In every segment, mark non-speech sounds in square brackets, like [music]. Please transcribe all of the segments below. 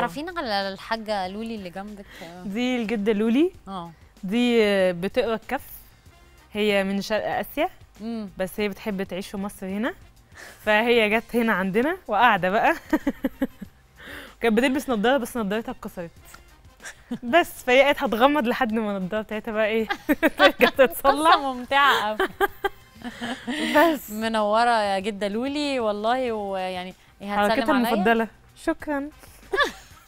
تعرفين على الحاجه لولي اللي جنبك دي الجده لولي اه دي بتقوى الكف هي من شرق اسيا مم. بس هي بتحب تعيش في مصر هنا فهي جت هنا عندنا وقاعده بقى [laughs] كانت بتلبس نضاره بس نضارتها اتكسرت بس فهي قالت هتغمض لحد ما النضاره بتاعتها بقى ايه [laughs] ترجع تتصلح ممتعه قوي بس منوره يا جده لولي والله ويعني هتسلم عليا المفضله شكرا [laughs]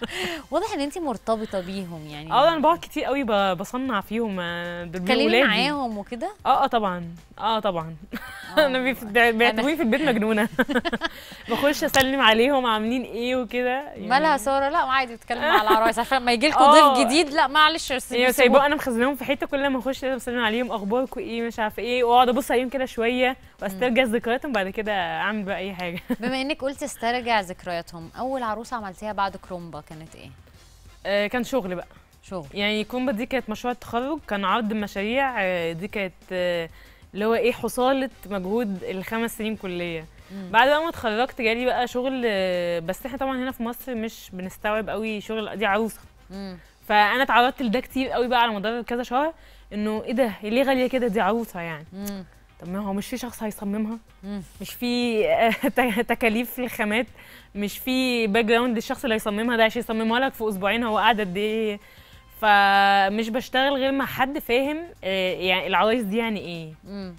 [laughs] واضح ان انت مرتبطه بيهم يعني اه انا بقعد كتير قوي بصنع فيهم دول آه، ولادي معاهم وكده اه اه طبعا اه طبعا [laughs] آه، انا بيعتبروني في البيت مجنونه [laughs] بخش اسلم عليهم عاملين ايه وكده يعني مالها ساره لا عادي بتتكلم مع العرايس عشان ما يجي لكم ضيف آه. جديد لا معلش أيوة، سايبوه انا مخزناهم في حته كل ما اخش بسلم عليهم اخباركم ايه مش عارفه ايه واقعد ابص عليهم كده شويه واسترجع ذكرياتهم بعد كده اعمل بقى اي حاجه بما انك قلت استرجع ذكرياتهم اول عروسه عملتيها بعد كرومبا كانت ايه؟ آه، كان شغل بقى شغل يعني كومبا دي كانت مشروع التخرج كان عرض مشاريع آه، دي كانت آه، اللي هو ايه حصاله مجهود الخمس سنين كليه مم. بعد بقى ما اتخرجت جالي بقى شغل بس احنا طبعا هنا في مصر مش بنستوعب قوي شغل دي عروسه مم. فانا اتعرضت لده كتير قوي بقى على مدار كذا شهر انه ايه ده ليه غاليه كده دي عروسه يعني مم. طب ما هو مش في شخص هيصممها مم. مش في آه، تكاليف الخامات مش في باك جراوند الشخص اللي هيصممها ده عشان يصممها لك في اسبوعين هو قاعد قد ايه فمش بشتغل غير مع حد فاهم آه، يعني العرايس دي يعني ايه مم.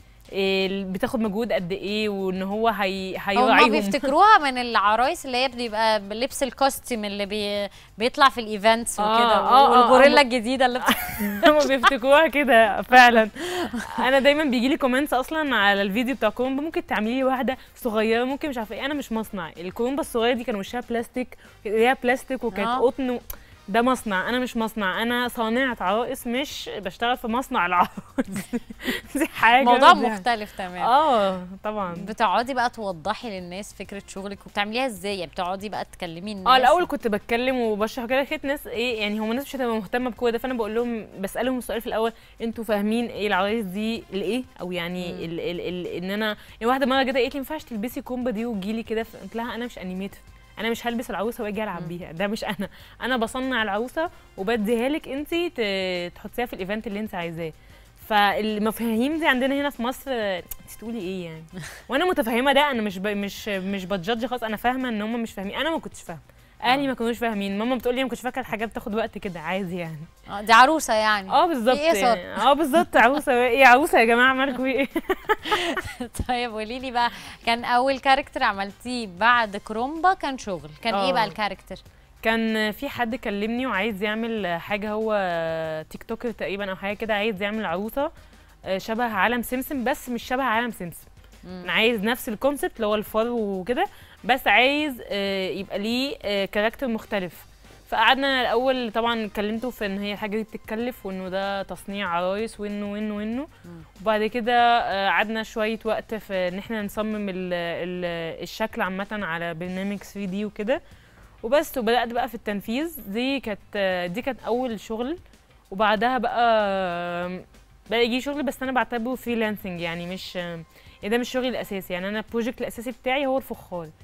بتاخد مجهود قد ايه وان هو هي... هيراعيهم هم بيفتكروها من العرايس اللي هي بيبقى لبس الكوستيم اللي بي... بيطلع في الايفنتس آه، وكده آه،, آه والغوريلا آه, آه. الجديده اللي [laughs] هم بيفتكروها كده فعلا انا دايما بيجي لي كومنتس اصلا على الفيديو بتاع كومبا ممكن تعملي لي واحده صغيره ممكن مش عارفه ايه انا مش مصنع الكومبا الصغيره دي كان وشها بلاستيك ايديها بلاستيك وكانت قطن آه. ده مصنع انا مش مصنع انا صانعه عرائس مش بشتغل في مصنع العرائس [laughs] دي حاجه موضوع دي. مختلف تماما اه طبعا بتقعدي بقى توضحي للناس فكره شغلك وبتعمليها ازاي يعني بتقعدي بقى تكلمي الناس اه الاول كنت بتكلم وبشرح كده لقيت ناس ايه يعني هم الناس مش هتبقى مهتمه بكل ده فانا بقول لهم بسالهم السؤال في الاول انتوا فاهمين ايه العرايس دي لايه او يعني ال ال ال ان انا يعني واحده مره جت قالت لي ما ينفعش تلبسي كومبا دي وتجيلي كده قلت لها انا مش انيميتد انا مش هلبس العروسه واجي العب بيها ده مش انا انا بصنع العروسه وبديها لك انت تحطيها في الايفنت اللي انت عايزاه فالمفاهيم دي عندنا هنا في مصر انت تقولي ايه يعني [laughs] وانا متفهمه ده انا مش ب... مش مش بتجادج خالص انا فاهمه ان هم مش فاهمين انا ما كنتش فاهمه اهلي ما كانوش فاهمين ماما بتقول لي ما كنتش فاكره الحاجات بتاخد وقت كده عادي يعني اه دي عروسه يعني اه بالظبط إيه يعني. اه بالظبط عروسه ايه عروسه يا جماعه مالكوا ايه [laughs] طيب قولي لي بقى كان اول كاركتر عملتيه بعد كرومبا كان شغل كان أوه. ايه بقى آه. الكاركتر كان في حد كلمني وعايز يعمل حاجه هو تيك توكر تقريبا او حاجه كده عايز يعمل عروسه آه، شبه عالم سمسم بس مش شبه عالم سمسم انا عايز نفس الكونسبت اللي هو الفار وكده بس عايز آه، يبقى ليه كاركتر آه، مختلف فقعدنا الاول طبعا اتكلمتوا في ان هي الحاجه دي بتتكلف وانه ده تصنيع عرايس وانه وانه وانه وبعد كده آه، قعدنا شويه وقت في ان احنا نصمم ال ال الشكل عامه على برنامج 3 دي وكده وبس وبدات بقى في التنفيذ دي كانت دي كانت اول شغل وبعدها بقى بقى يجي شغل بس انا بعتبره فريلانسنج يعني مش يعني ده مش شغلي الاساسي يعني انا البروجكت الاساسي بتاعي هو الفخار